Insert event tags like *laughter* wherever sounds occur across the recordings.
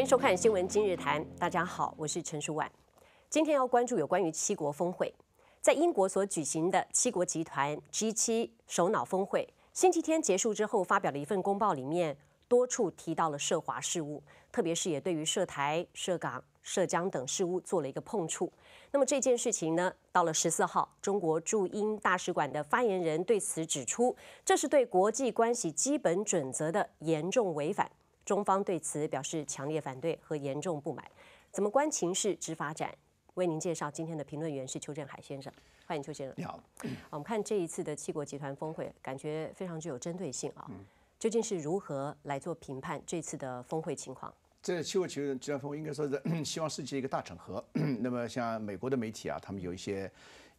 欢迎收看新闻今日谈，大家好，我是陈淑婉。今天要关注有关于七国峰会，在英国所举行的七国集团 g 七首脑峰会，星期天结束之后发表了一份公报，里面多处提到了涉华事务，特别是也对于涉台、涉港、涉疆等事务做了一个碰触。那么这件事情呢，到了十四号，中国驻英大使馆的发言人对此指出，这是对国际关系基本准则的严重违反。中方对此表示强烈反对和严重不满。怎么观情势、执法展？为您介绍今天的评论员是邱振海先生，欢迎邱先生。你好，我们看这一次的七国集团峰会，感觉非常具有针对性啊。究竟是如何来做评判这次的峰会情况？这七国集团峰会应该说是 *clears throat* 希望世界一个大整合。*clears throat* 那么像美国的媒体啊，他们有一些。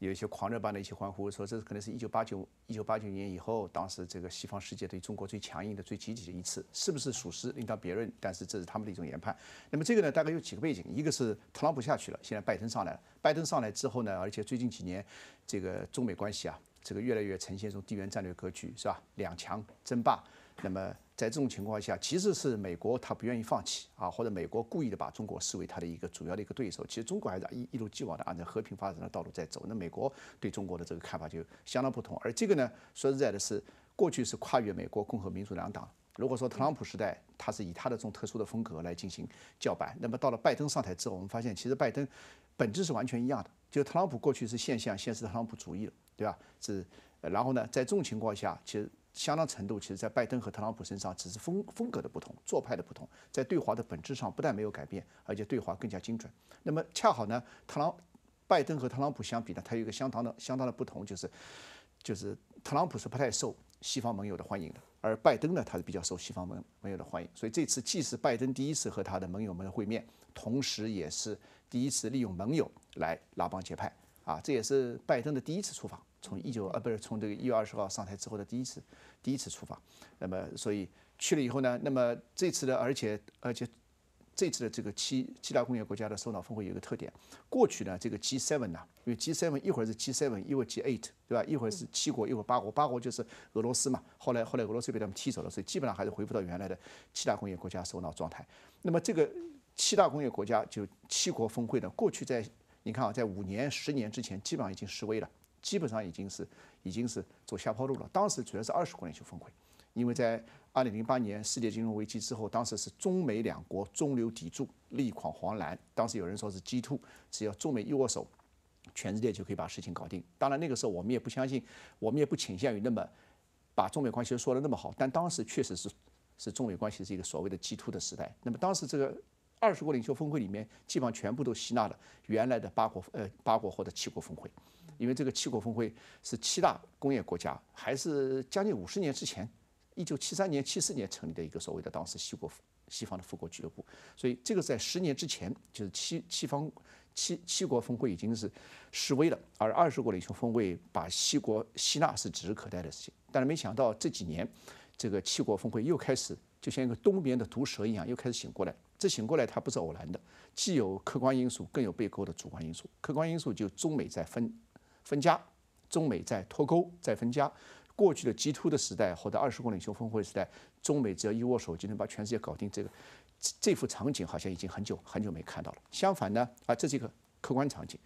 有一些狂热般的一些欢呼，说这可能是一九八九一九八九年以后，当时这个西方世界对中国最强硬的、最积极的一次，是不是属实另当别论。但是这是他们的一种研判。那么这个呢，大概有几个背景：一个是特朗普下去了，现在拜登上来了；拜登上来之后呢，而且最近几年，这个中美关系啊，这个越来越呈现一种地缘战略格局，是吧？两强争霸。那么在这种情况下，其实是美国，他不愿意放弃啊，或者美国故意的把中国视为他的一个主要的一个对手，其实中国还是一一如既往的按照和平发展的道路在走。那美国对中国的这个看法就相当不同。而这个呢，说实在的是，过去是跨越美国共和民主两党。如果说特朗普时代他是以他的这种特殊的风格来进行叫板，那么到了拜登上台之后，我们发现其实拜登本质是完全一样的。就特朗普过去是现象，先是特朗普主义，了，对吧？是，然后呢，在这种情况下，其实。相当程度，其实在拜登和特朗普身上只是风风格的不同、做派的不同，在对华的本质上不但没有改变，而且对华更加精准。那么恰好呢，特朗、拜登和特朗普相比呢，他有一个相当的、相当的不同，就是就是特朗普是不太受西方盟友的欢迎的，而拜登呢，他是比较受西方盟盟友的欢迎。所以这次既是拜登第一次和他的盟友们的会面，同时也是第一次利用盟友来拉帮结派啊，这也是拜登的第一次出访。从一九呃不是从这个一月二十号上台之后的第一次第一次出发，那么所以去了以后呢，那么这次的而且而且这次的这个七七大工业国家的首脑峰会有一个特点，过去呢这个 G seven 呢，因为 G seven 一会儿是 G seven 一会儿 G eight 对吧，一会儿是七国一会儿八国，八国就是俄罗斯嘛，后来后来俄罗斯被他们踢走了，所以基本上还是恢复到原来的七大工业国家首脑状态。那么这个七大工业国家就七国峰会呢，过去在你看啊，在五年十年之前基本上已经失威了。基本上已经是已经是走下坡路了。当时主要是二十国领袖峰会，因为在二零零八年世界金融危机之后，当时是中美两国中流砥柱，力挽狂澜。当时有人说是 g two，只要中美一握手，全世界就可以把事情搞定。当然那个时候我们也不相信，我们也不倾向于那么把中美关系说得那么好。但当时确实是是中美关系是一个所谓的 g two 的时代。那么当时这个二十国领袖峰会里面，基本上全部都吸纳了原来的八国呃八国或者七国峰会。因为这个七国峰会是七大工业国家，还是将近五十年之前，一九七三年、七四年成立的一个所谓的当时西国西方的富国俱乐部，所以这个在十年之前，就是七七方七七国峰会已经是示威了，而二十国领袖峰会把西国吸纳是指日可待的事情。但是没想到这几年，这个七国峰会又开始就像一个东边的毒蛇一样，又开始醒过来。这醒过来它不是偶然的，既有客观因素，更有背后的主观因素。客观因素就中美在分。分家，中美在脱钩，在分家。过去的 G2 的时代或者二十国领袖峰会时代，中美只要一握手就能把全世界搞定。这个这这幅场景好像已经很久很久没看到了。相反呢，啊，这是一个客观场景，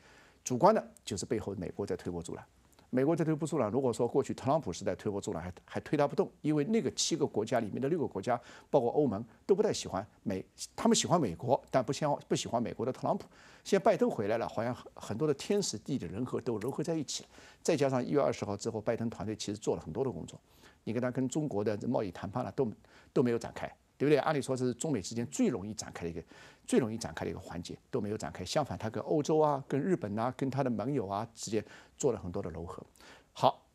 主观的就是背后美国在推波助澜。美国在推波助澜。如果说过去特朗普时代推波助澜还还推他不动，因为那个七个国家里面的六个国家，包括欧盟都不太喜欢美，他们喜欢美国，但不相不喜欢美国的特朗普。现在拜登回来了，好像很多的天时地利人和都融合在一起了。再加上一月二十号之后，拜登团队其实做了很多的工作，你跟他跟中国的贸易谈判了都都没有展开。对不对？按理说这是中美之间最容易展开的一个、最容易展开的一个环节都没有展开，相反，他跟欧洲啊、跟日本啊、跟他的盟友啊之间做了很多的糅合。好，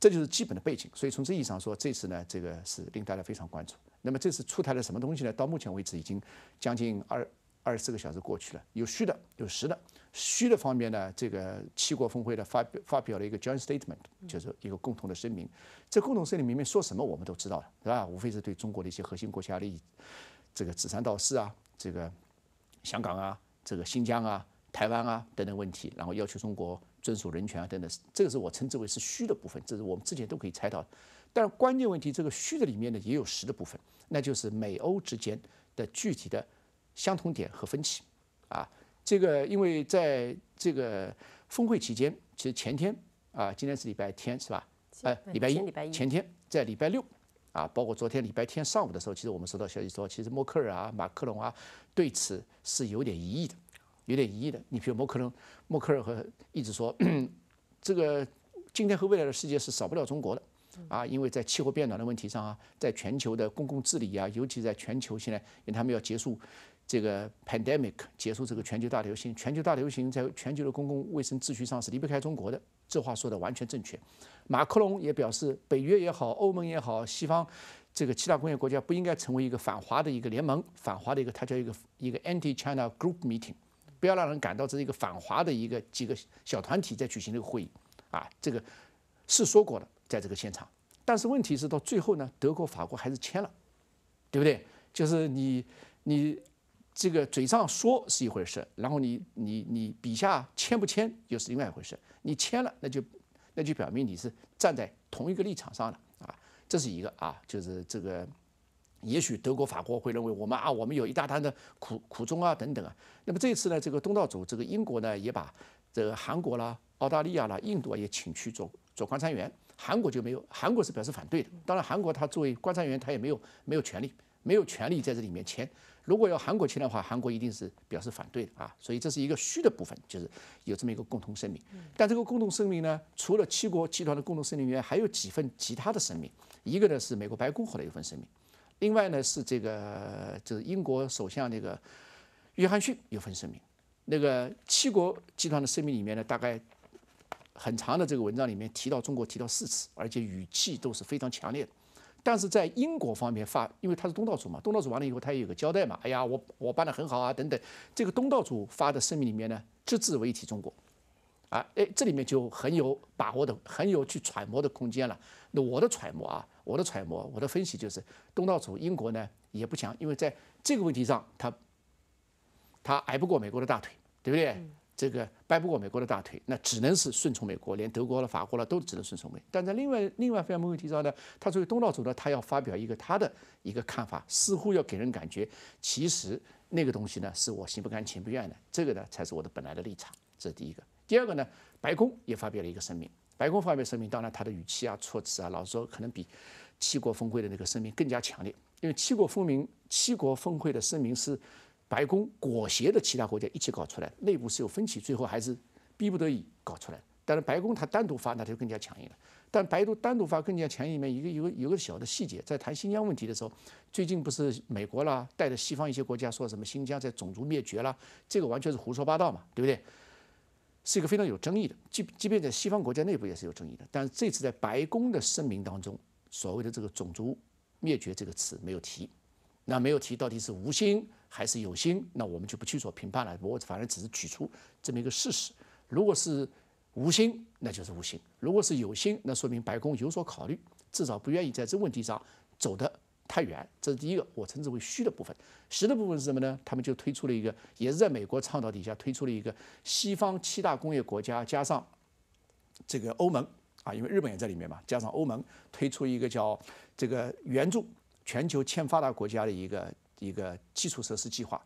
这就是基本的背景。所以从这意义上说，这次呢，这个是令大家非常关注。那么这次出台了什么东西呢？到目前为止已经将近二二十四个小时过去了，有虚的，有实的。虚的方面呢，这个七国峰会呢发表发表了一个 joint statement，就是一个共同的声明。这共同声明里面说什么我们都知道了，对吧？无非是对中国的一些核心国家利益，这个指三道四啊，这个香港啊，这个新疆啊，台湾啊等等问题，然后要求中国遵守人权啊等等。这个是我称之为是虚的部分，这是我们之前都可以猜到。但是关键问题，这个虚的里面呢也有实的部分，那就是美欧之间的具体的相同点和分歧啊。这个因为在这个峰会期间，其实前天啊，今天是礼拜天，是吧？哎，礼拜一，礼拜一，前天在礼拜六，啊，包括昨天礼拜天上午的时候，其实我们收到消息说，其实默克尔啊、马克龙啊对此是有点疑议的，有点疑议的。你比如默克龙、默克尔和一直说，*clears throat* 这个今天和未来的世界是少不了中国的啊，因为在气候变暖的问题上啊，在全球的公共治理啊，尤其在全球现在，因为他们要结束。这个 pandemic 结束这个全球大流行，全球大流行在全球的公共卫生秩序上是离不开中国的，这话说的完全正确。马克龙也表示，北约也好，欧盟也好，西方这个七大工业国家不应该成为一个反华的一个联盟，反华的一个，它叫一个一个 anti China group meeting，不要让人感到这是一个反华的一个几个小团体在举行这个会议啊，这个是说过的，在这个现场，但是问题是到最后呢，德国、法国还是签了，对不对？就是你你。这个嘴上说是一回事，然后你你你笔下签不签又是另外一回事。你签了，那就那就表明你是站在同一个立场上的啊，这是一个啊，就是这个。也许德国、法国会认为我们啊，我们有一大摊的苦苦衷啊等等啊。那么这次呢，这个东道主这个英国呢，也把这个韩国啦、澳大利亚啦、印度也请去做做观察员。韩国就没有，韩国是表示反对的。当然，韩国他作为观察员，他也没有没有权利，没有权利在这里面签。如果要韩国签的话，韩国一定是表示反对的啊，所以这是一个虚的部分，就是有这么一个共同声明。但这个共同声明呢，除了七国集团的共同声明以外，还有几份其他的声明。一个呢是美国白宫后来一份声明，另外呢是这个就是英国首相那个约翰逊有份声明。那个七国集团的声明里面呢，大概很长的这个文章里面提到中国提到四次，而且语气都是非常强烈的。但是在英国方面发，因为他是东道主嘛，东道主完了以后他也有个交代嘛。哎呀，我我办的很好啊，等等。这个东道主发的声明里面呢，只字未提中国，啊，哎，这里面就很有把握的，很有去揣摩的空间了。那我的揣摩啊，我的揣摩，我的分析就是，东道主英国呢也不强，因为在这个问题上，他他挨不过美国的大腿，对不对？这个掰不过美国的大腿，那只能是顺从美国，连德国了、法国了都只能顺从美。但在另外另外非常问题上呢，他作为东道主呢，他要发表一个他的一个看法，似乎要给人感觉，其实那个东西呢是我心不甘情不愿的，这个呢才是我的本来的立场。这是第一个。第二个呢，白宫也发表了一个声明，白宫发表声明，当然他的语气啊、措辞啊，老实说可能比七国峰会的那个声明更加强烈，因为七国峰明七国峰会的声明是。白宫裹挟的其他国家一起搞出来，内部是有分歧，最后还是逼不得已搞出来。但是白宫它单独发那就更加强硬了。但白宫单独发更加强硬里面一个有有个小的细节，在谈新疆问题的时候，最近不是美国啦带着西方一些国家说什么新疆在种族灭绝啦，这个完全是胡说八道嘛，对不对？是一个非常有争议的，即即便在西方国家内部也是有争议的。但是这次在白宫的声明当中，所谓的这个种族灭绝这个词没有提，那没有提到底是无心。还是有心，那我们就不去做评判了。我反正只是举出这么一个事实。如果是无心，那就是无心；如果是有心，那说明白宫有所考虑，至少不愿意在这问题上走得太远。这是第一个，我称之为虚的部分。实的部分是什么呢？他们就推出了一个，也是在美国倡导底下推出了一个西方七大工业国家加上这个欧盟啊，因为日本也在里面嘛，加上欧盟推出一个叫这个援助全球欠发达国家的一个。一个基础设施计划，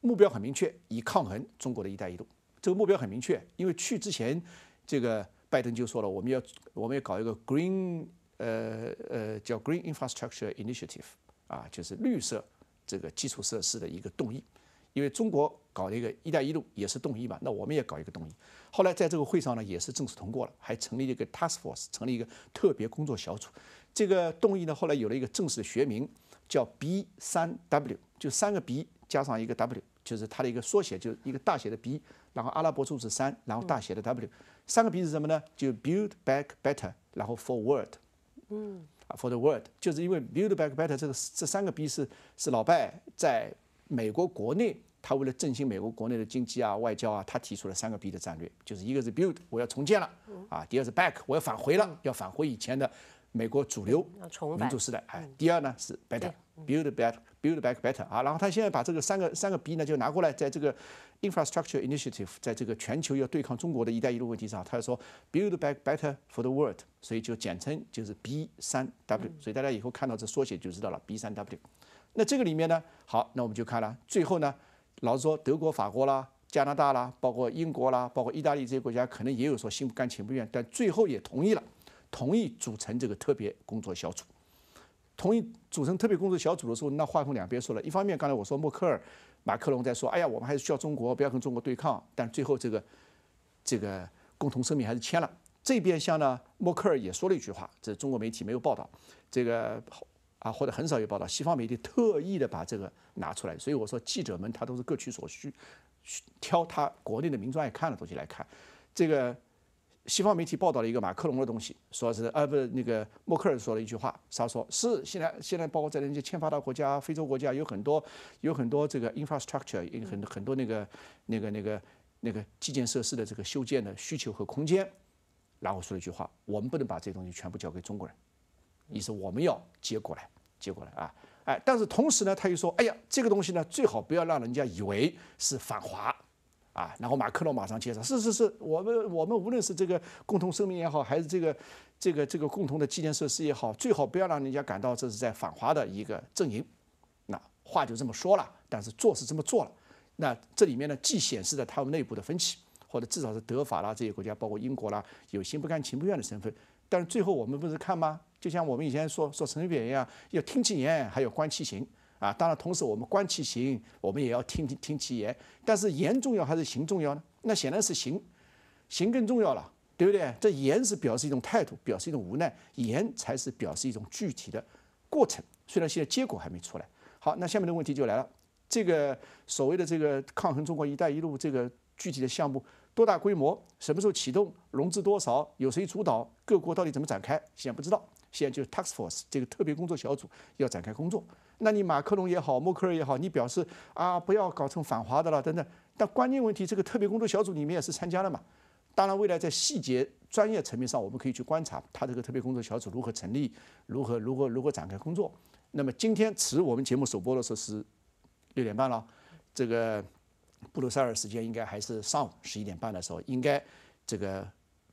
目标很明确，以抗衡中国的一带一路。这个目标很明确，因为去之前，这个拜登就说了，我们要我们要搞一个 green 呃呃叫 green infrastructure initiative 啊，就是绿色这个基础设施的一个动议。因为中国搞了一个一带一路也是动议嘛，那我们也搞一个动议。后来在这个会上呢，也是正式通过了，还成立了一个 task force，成立一个特别工作小组。这个动议呢，后来有了一个正式的学名。叫 B3W，就三个 B 加上一个 W，就是它的一个缩写，就是一个大写的 B，然后阿拉伯数字三，然后大写的 W。三个 B 是什么呢？就 Build Back Better，然后 For World。嗯，啊 For the World，就是因为 Build Back Better 这个这三个 B 是是老拜在美国国内，他为了振兴美国国内的经济啊、外交啊，他提出了三个 B 的战略，就是一个是 Build，我要重建了啊；第二是 Back，我要返回了，要返回以前的。美国主流民主时代，哎，第二呢是 “build e e t t r b better”，“build back better” 啊，然后他现在把这个三个三个 B 呢就拿过来，在这个 “infrastructure initiative” 在这个全球要对抗中国的一带一路问题上，他说 “build back better for the world”，所以就简称就是 B3W，所以大家以后看到这缩写就知道了 B3W。那这个里面呢，好，那我们就看了最后呢，老实说，德国、法国啦，加拿大啦，包括英国啦，包括意大利这些国家，可能也有说心不甘情不愿，但最后也同意了。同意组成这个特别工作小组。同意组成特别工作小组的时候，那话从两边说了。一方面，刚才我说默克尔、马克龙在说：“哎呀，我们还是需要中国，不要跟中国对抗。”但最后这个这个共同声明还是签了。这边像呢，默克尔也说了一句话，这中国媒体没有报道，这个啊或者很少有报道，西方媒体特意的把这个拿出来。所以我说记者们他都是各取所需，挑他国内的民众爱看的东西来看。这个。西方媒体报道了一个马克龙的东西，说是啊，不是那个默克尔说了一句话，他说是现在现在包括在那些欠发达国家、非洲国家有很多有很多这个 infrastructure，很很多那个那个那个那个基建设施的这个修建的需求和空间。然后说了一句话，我们不能把这东西全部交给中国人，意思我们要接过来接过来啊，哎，但是同时呢，他又说，哎呀，这个东西呢，最好不要让人家以为是反华。啊，然后马克龙马上介绍，是是是，我们我们无论是这个共同声明也好，还是这个这个这个共同的纪念设施也好，最好不要让人家感到这是在反华的一个阵营。那话就这么说了，但是做是这么做了。那这里面呢，既显示了他们内部的分歧，或者至少是德法啦这些国家，包括英国啦，有心不甘情不愿的身份。但是最后我们不是看吗？就像我们以前说说陈水扁一样，要听其言，还要观其行。啊，当然，同时我们观其行，我们也要听听听其言。但是言重要还是行重要呢？那显然是行，行更重要了，对不对？这言是表示一种态度，表示一种无奈，言才是表示一种具体的过程。虽然现在结果还没出来。好，那下面的问题就来了：这个所谓的这个抗衡中国“一带一路”这个具体的项目多大规模？什么时候启动？融资多少？有谁主导？各国到底怎么展开？现在不知道。现在就是 Task Force 这个特别工作小组要展开工作。那你马克龙也好，默克尔也好，你表示啊不要搞成反华的了，等等。但关键问题，这个特别工作小组里面也是参加了嘛？当然，未来在细节专业层面上，我们可以去观察他这个特别工作小组如何成立，如何如何如何展开工作。那么今天，此我们节目首播的时候是六点半了，这个布鲁塞尔时间应该还是上午十一点半的时候，应该这个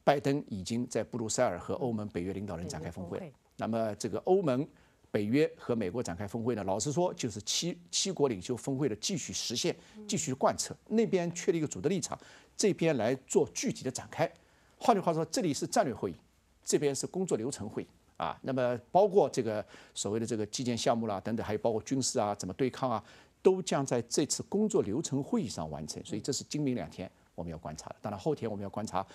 拜登已经在布鲁塞尔和欧盟、北约领导人展开峰会。那么这个欧盟。北约和美国展开峰会呢？老实说，就是七七国领袖峰会的继续实现、继续贯彻。那边确立一个主的立场，这边来做具体的展开。换句话说，这里是战略会议，这边是工作流程会议啊。那么包括这个所谓的这个基建项目啦，等等，还有包括军事啊，怎么对抗啊，都将在这次工作流程会议上完成。所以这是今明两天我们要观察的。当然，后天我们要观察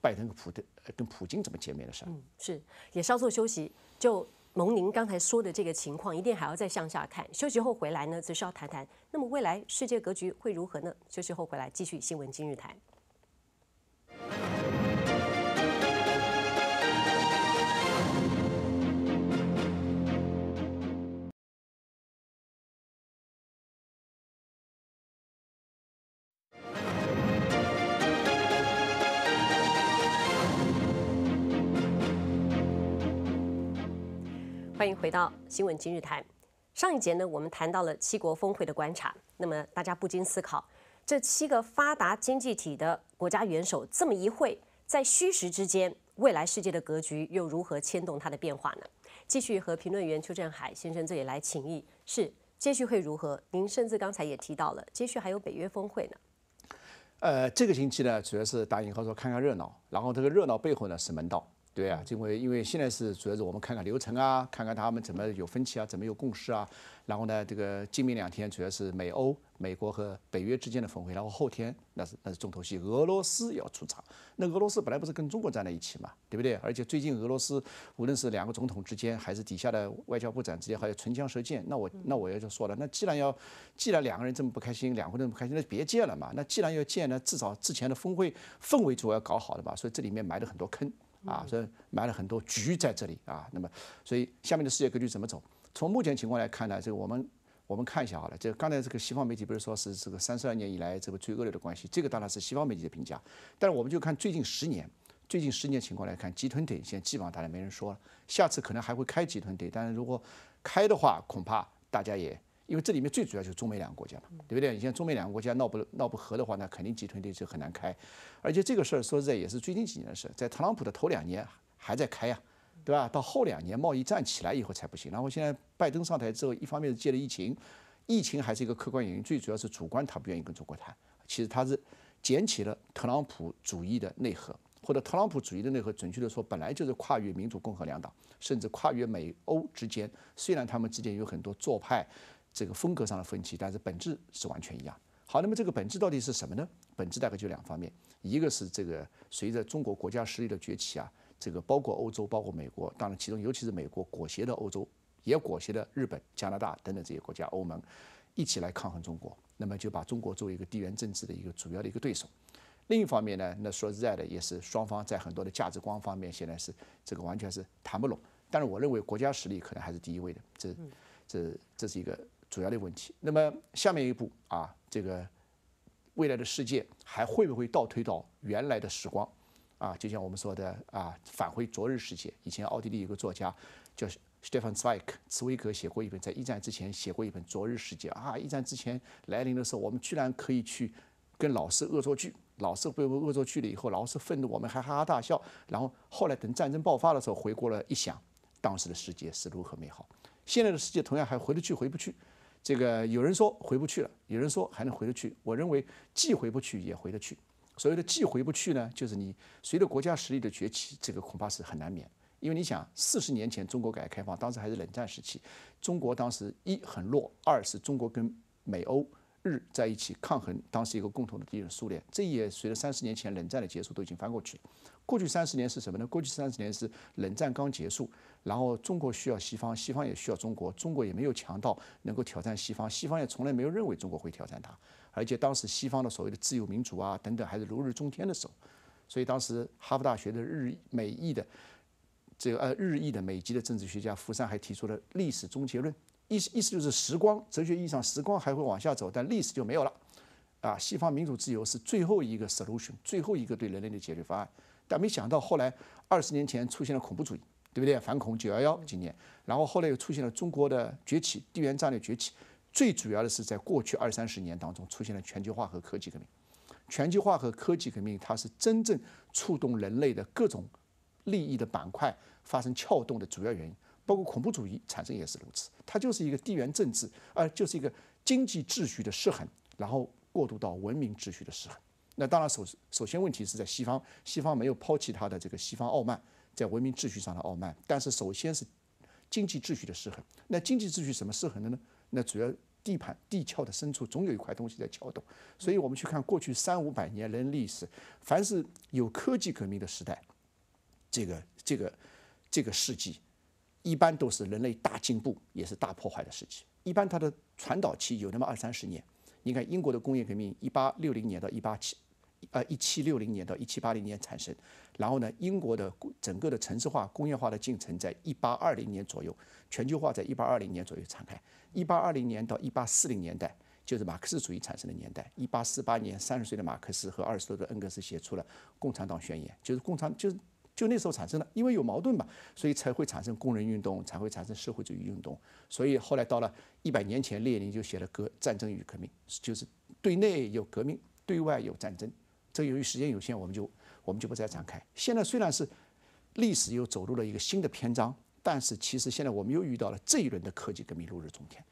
拜登跟普特跟普京怎么见面的事儿。嗯，是也稍作休息就。蒙宁刚才说的这个情况，一定还要再向下看。休息后回来呢，则是要谈谈，那么未来世界格局会如何呢？休息后回来继续新闻今日谈。回到新闻今日谈，上一节呢，我们谈到了七国峰会的观察。那么大家不禁思考，这七个发达经济体的国家元首这么一会，在虚实之间，未来世界的格局又如何牵动它的变化呢？继续和评论员邱振海先生这里来请益，是接续会如何？您甚至刚才也提到了，接续还有北约峰会呢。呃，这个星期呢，主要是打引号说看看热闹，然后这个热闹背后呢，是门道。对啊，因为因为现在是主要是我们看看流程啊，看看他们怎么有分歧啊，怎么有共识啊。然后呢，这个今明两天主要是美欧、美国和北约之间的峰会，然后后天那是那是重头戏，俄罗斯要出场。那俄罗斯本来不是跟中国站在一起嘛，对不对？而且最近俄罗斯无论是两个总统之间，还是底下的外交部长之间，还有唇枪舌剑。那我那我要就说了，那既然要既然两个人这么不开心，两国人不开心，那别见了嘛。那既然要见呢，至少之前的峰会氛围主要要搞好的吧。所以这里面埋了很多坑。啊，所以埋了很多局在这里啊，那么，所以下面的世界格局怎么走？从目前情况来看呢，这个我们我们看一下好了，这个刚才这个西方媒体不是说是这个三十二年以来这个最恶劣的关系，这个当然是西方媒体的评价，但是我们就看最近十年，最近十年情况来看，集团对现在基本上大家没人说了，下次可能还会开集团对，但是如果开的话，恐怕大家也。因为这里面最主要就是中美两个国家嘛，对不对？你像中美两个国家闹不闹不和的话，那肯定集团对就很难开。而且这个事儿说实在也是最近几年的事，在特朗普的头两年还在开呀，对吧？到后两年贸易战起来以后才不行。然后现在拜登上台之后，一方面是借了疫情，疫情还是一个客观原因，最主要是主观他不愿意跟中国谈。其实他是捡起了特朗普主义的内核，或者特朗普主义的内核，准确的说本来就是跨越民主共和两党，甚至跨越美欧之间。虽然他们之间有很多做派。这个风格上的分歧，但是本质是完全一样。好，那么这个本质到底是什么呢？本质大概就两方面，一个是这个随着中国国家实力的崛起啊，这个包括欧洲、包括美国，当然其中尤其是美国裹挟的欧洲，也裹挟的日本、加拿大等等这些国家，欧盟一起来抗衡中国，那么就把中国作为一个地缘政治的一个主要的一个对手。另一方面呢，那说实在的，也是双方在很多的价值观方面，现在是这个完全是谈不拢。但是我认为国家实力可能还是第一位的，这这这是一个。主要的问题。那么下面一步啊，这个未来的世界还会不会倒推到原来的时光？啊，就像我们说的啊，返回昨日世界。以前奥地利有个作家叫 Stefan 蒂芬茨威格，茨威格写过一本，在一战之前写过一本《昨日世界》啊。一战之前来临的时候，我们居然可以去跟老师恶作剧，老师被恶作剧了以后，老师愤怒，我们还哈哈大笑。然后后来等战争爆发的时候，回过了一想，当时的世界是如何美好。现在的世界同样还回得去，回不去。这个有人说回不去了，有人说还能回得去。我认为既回不去也回得去。所谓的既回不去呢，就是你随着国家实力的崛起，这个恐怕是很难免。因为你想，四十年前中国改革开放，当时还是冷战时期，中国当时一很弱，二是中国跟美欧。日在一起抗衡，当时一个共同的敌人苏联，这也随着三十年前冷战的结束都已经翻过去了。过去三十年是什么呢？过去三十年是冷战刚结束，然后中国需要西方，西方也需要中国，中国也没有强到能够挑战西方，西方也从来没有认为中国会挑战它，而且当时西方的所谓的自由民主啊等等还是如日中天的时候，所以当时哈佛大学的日美裔的这个呃日裔的美籍的政治学家福山还提出了历史终结论。意思意思就是，时光哲学意义上，时光还会往下走，但历史就没有了，啊，西方民主自由是最后一个 solution，最后一个对人类的解决方案。但没想到后来，二十年前出现了恐怖主义，对不对？反恐九幺幺今年，然后后来又出现了中国的崛起，地缘战略崛起。最主要的是，在过去二三十年当中，出现了全球化和科技革命。全球化和科技革命，它是真正触动人类的各种利益的板块发生撬动的主要原因。包括恐怖主义产生也是如此，它就是一个地缘政治，呃，就是一个经济秩序的失衡，然后过渡到文明秩序的失衡。那当然，首首先问题是在西方，西方没有抛弃它的这个西方傲慢，在文明秩序上的傲慢。但是，首先是经济秩序的失衡。那经济秩序怎么失衡的呢？那主要地盘地壳的深处总有一块东西在撬动。所以我们去看过去三五百年人历史，凡是有科技革命的时代，这个这个这个世纪。一般都是人类大进步也是大破坏的时期，一般它的传导期有那么二三十年。你看英国的工业革命，一八六零年到一八七，呃一七六零年到一七八零年产生，然后呢，英国的整个的城市化、工业化的进程在一八二零年左右，全球化在一八二零年左右展开。一八二零年到一八四零年代就是马克思主义产生的年代。一八四八年，三十岁的马克思和二十多岁的恩格斯写出了《共产党宣言》，就是共产就是。就那时候产生了，因为有矛盾嘛，所以才会产生工人运动，才会产生社会主义运动。所以后来到了一百年前，列宁就写了《革战争与革命》，就是对内有革命，对外有战争。这由于时间有限，我们就我们就不再展开。现在虽然是历史又走入了一个新的篇章，但是其实现在我们又遇到了这一轮的科技革命，如日中天。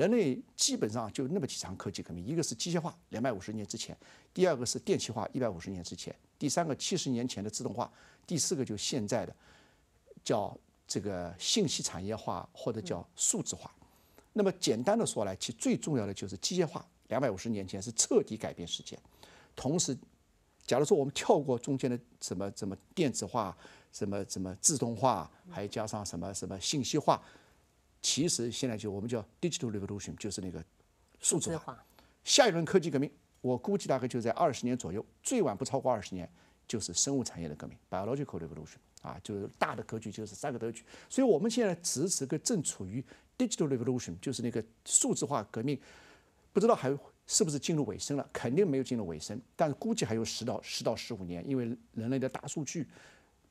人类基本上就那么几场科技革命，一个是机械化，两百五十年之前；第二个是电气化，一百五十年之前；第三个七十年前的自动化；第四个就现在的叫这个信息产业化或者叫数字化。那么简单的说来，其最重要的就是机械化，两百五十年前是彻底改变世界。同时，假如说我们跳过中间的什么什么电子化、什么什么自动化，还加上什么什么信息化。其实现在就我们叫 digital revolution，就是那个数字化。下一轮科技革命，我估计大概就在二十年左右，最晚不超过二十年，就是生物产业的革命 （biological revolution） 啊，就是大的格局就是三个格局。所以我们现在此时正处于 digital revolution，就是那个数字化革命，不知道还是不是进入尾声了？肯定没有进入尾声，但是估计还有十到十到十五年，因为人类的大数据。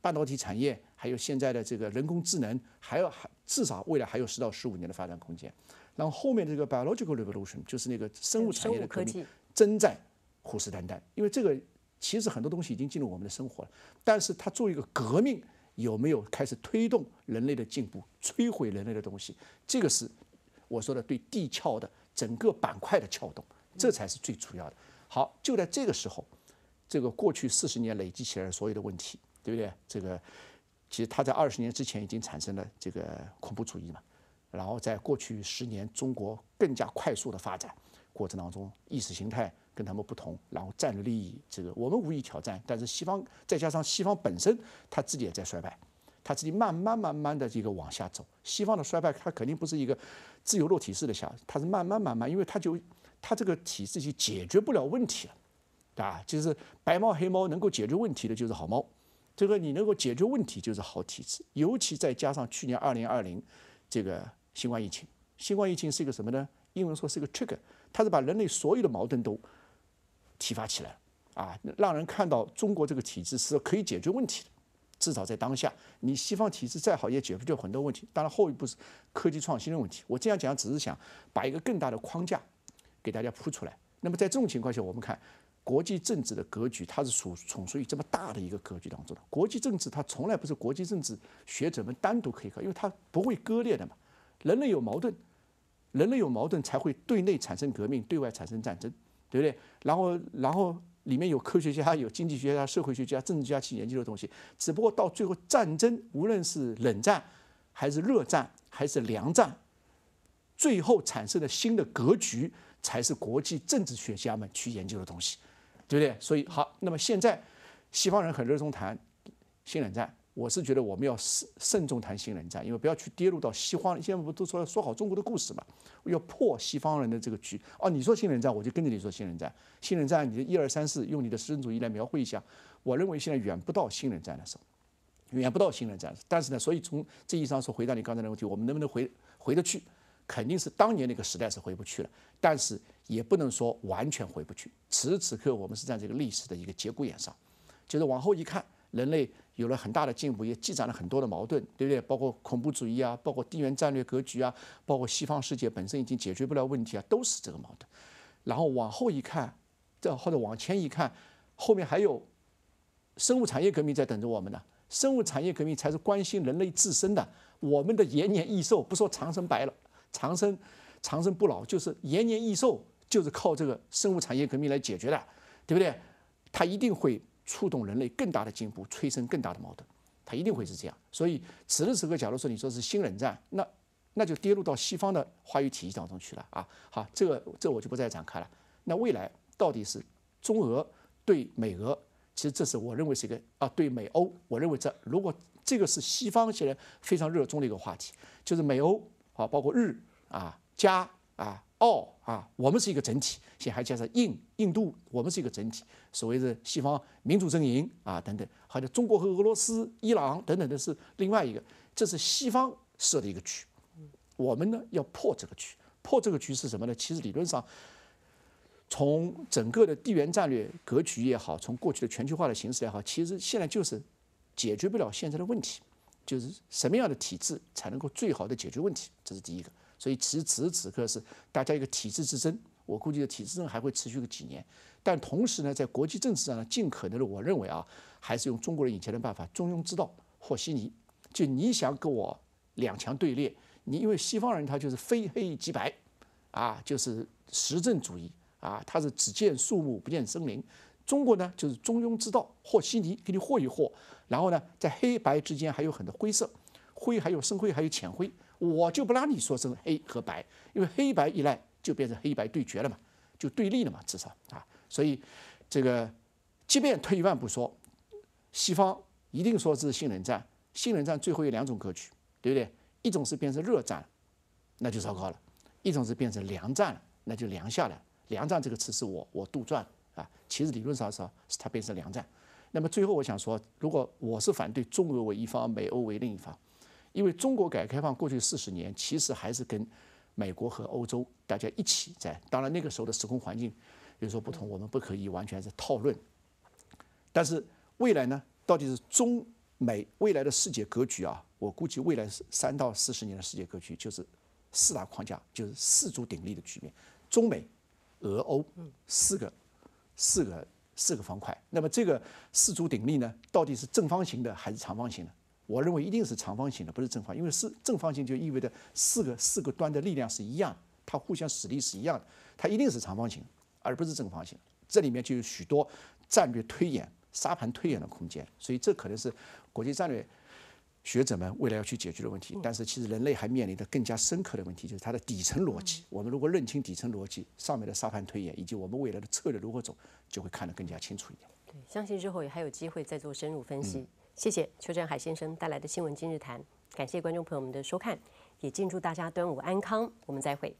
半导体产业，还有现在的这个人工智能，还要还至少未来还有十到十五年的发展空间。然后后面这个 biological revolution 就是那个生物产业的革命，正在虎视眈眈。因为这个其实很多东西已经进入我们的生活了，但是它作为一个革命，有没有开始推动人类的进步，摧毁人类的东西？这个是我说的对地壳的整个板块的撬动，这才是最主要的。好，就在这个时候，这个过去四十年累积起来的所有的问题。对不对？这个其实他在二十年之前已经产生了这个恐怖主义嘛。然后在过去十年，中国更加快速的发展过程当中，意识形态跟他们不同，然后战略利益，这个我们无意挑战。但是西方再加上西方本身，他自己也在衰败，他自己慢慢慢慢的一个往下走。西方的衰败，它肯定不是一个自由落体式的下，它是慢慢慢慢，因为他就他这个体制就解决不了问题了，对吧？就是白猫黑猫能够解决问题的，就是好猫。这个你能够解决问题就是好体制，尤其再加上去年二零二零，这个新冠疫情，新冠疫情是一个什么呢？英文说是一个 trigger，它是把人类所有的矛盾都激发起来了，啊，让人看到中国这个体制是可以解决问题的，至少在当下，你西方体制再好也解决不很多问题。当然后一步是科技创新的问题。我这样讲只是想把一个更大的框架给大家铺出来。那么在这种情况下，我们看。国际政治的格局，它是属从属于这么大的一个格局当中的。国际政治它从来不是国际政治学者们单独可以考，因为它不会割裂的嘛。人类有矛盾，人类有矛盾才会对内产生革命，对外产生战争，对不对？然后，然后里面有科学家、有经济学家、社会学家、政治家去研究的东西。只不过到最后，战争无论是冷战还是热战还是凉战，最后产生的新的格局，才是国际政治学家们去研究的东西。对不对？所以好，那么现在西方人很热衷谈新冷战，我是觉得我们要慎慎重谈新冷战，因为不要去跌入到西方。现在不都说说好中国的故事嘛，要破西方人的这个局啊。你说新冷战，我就跟着你说新冷战。新冷战，你的一二三四，用你的实证主义来描绘一下。我认为现在远不到新冷战的时候，远不到新冷战。但是呢，所以从这意义上说，回答你刚才的问题，我们能不能回回得去？肯定是当年那个时代是回不去了，但是也不能说完全回不去。此时此刻，我们是在这个历史的一个节骨眼上，就是往后一看，人类有了很大的进步，也积攒了很多的矛盾，对不对？包括恐怖主义啊，包括地缘战略格局啊，包括西方世界本身已经解决不了问题啊，都是这个矛盾。然后往后一看，再或者往前一看，后面还有生物产业革命在等着我们呢。生物产业革命才是关心人类自身的，我们的延年益寿，不说长生白了。长生，长生不老就是延年益寿，就是靠这个生物产业革命来解决的，对不对？它一定会触动人类更大的进步，催生更大的矛盾，它一定会是这样。所以，此时此刻，假如说你说是新冷战，那那就跌入到西方的话语体系当中去了啊！好，这个这我就不再展开了。那未来到底是中俄对美俄，其实这是我认为是一个啊，对美欧，我认为这如果这个是西方现在非常热衷的一个话题，就是美欧。好，包括日啊、加啊、澳啊，我们是一个整体；现在还加上印印度，我们是一个整体。所谓的西方民主阵营啊等等，好像中国和俄罗斯、伊朗等等的是另外一个。这是西方设的一个局，我们呢要破这个局。破这个局是什么呢？其实理论上，从整个的地缘战略格局也好，从过去的全球化的形势也好，其实现在就是解决不了现在的问题。就是什么样的体制才能够最好的解决问题，这是第一个。所以此时此刻是大家一个体制之争，我估计的体制争还会持续个几年。但同时呢，在国际政治上呢，尽可能的，我认为啊，还是用中国人以前的办法，中庸之道和稀泥。就你想跟我两强对列，你因为西方人他就是非黑即白，啊，就是实证主义啊，他是只见树木不见森林。中国呢，就是中庸之道，和稀泥，给你和一和。然后呢，在黑白之间还有很多灰色，灰还有深灰，还有浅灰。我就不拉你说成黑和白，因为黑白一来就变成黑白对决了嘛，就对立了嘛，至少啊。所以，这个即便退一万步说，西方一定说是新冷战。新冷战最后有两种格局，对不对？一种是变成热战，那就糟糕了；一种是变成凉战了，那就凉下来。凉战这个词是我我杜撰其实理论上是，是它变成两战。那么最后我想说，如果我是反对中俄为一方，美欧为另一方，因为中国改革开放过去四十年，其实还是跟美国和欧洲大家一起在。当然那个时候的时空环境有所不同，我们不可以完全是套论。但是未来呢，到底是中美未来的世界格局啊？我估计未来三到四十年的世界格局就是四大框架，就是四足鼎立的局面：中美、俄欧四个。四个四个方块，那么这个四足鼎立呢，到底是正方形的还是长方形的？我认为一定是长方形的，不是正方，因为是正方形就意味着四个四个端的力量是一样，它互相使力是一样的，它一定是长方形，而不是正方形。这里面就有许多战略推演、沙盘推演的空间，所以这可能是国际战略。学者们未来要去解决的问题，但是其实人类还面临的更加深刻的问题就是它的底层逻辑。我们如果认清底层逻辑，上面的沙盘推演以及我们未来的策略如何走，就会看得更加清楚一点。对，相信之后也还有机会再做深入分析。谢谢邱占海先生带来的新闻今日谈，感谢观众朋友们的收看，也敬祝大家端午安康，我们再会。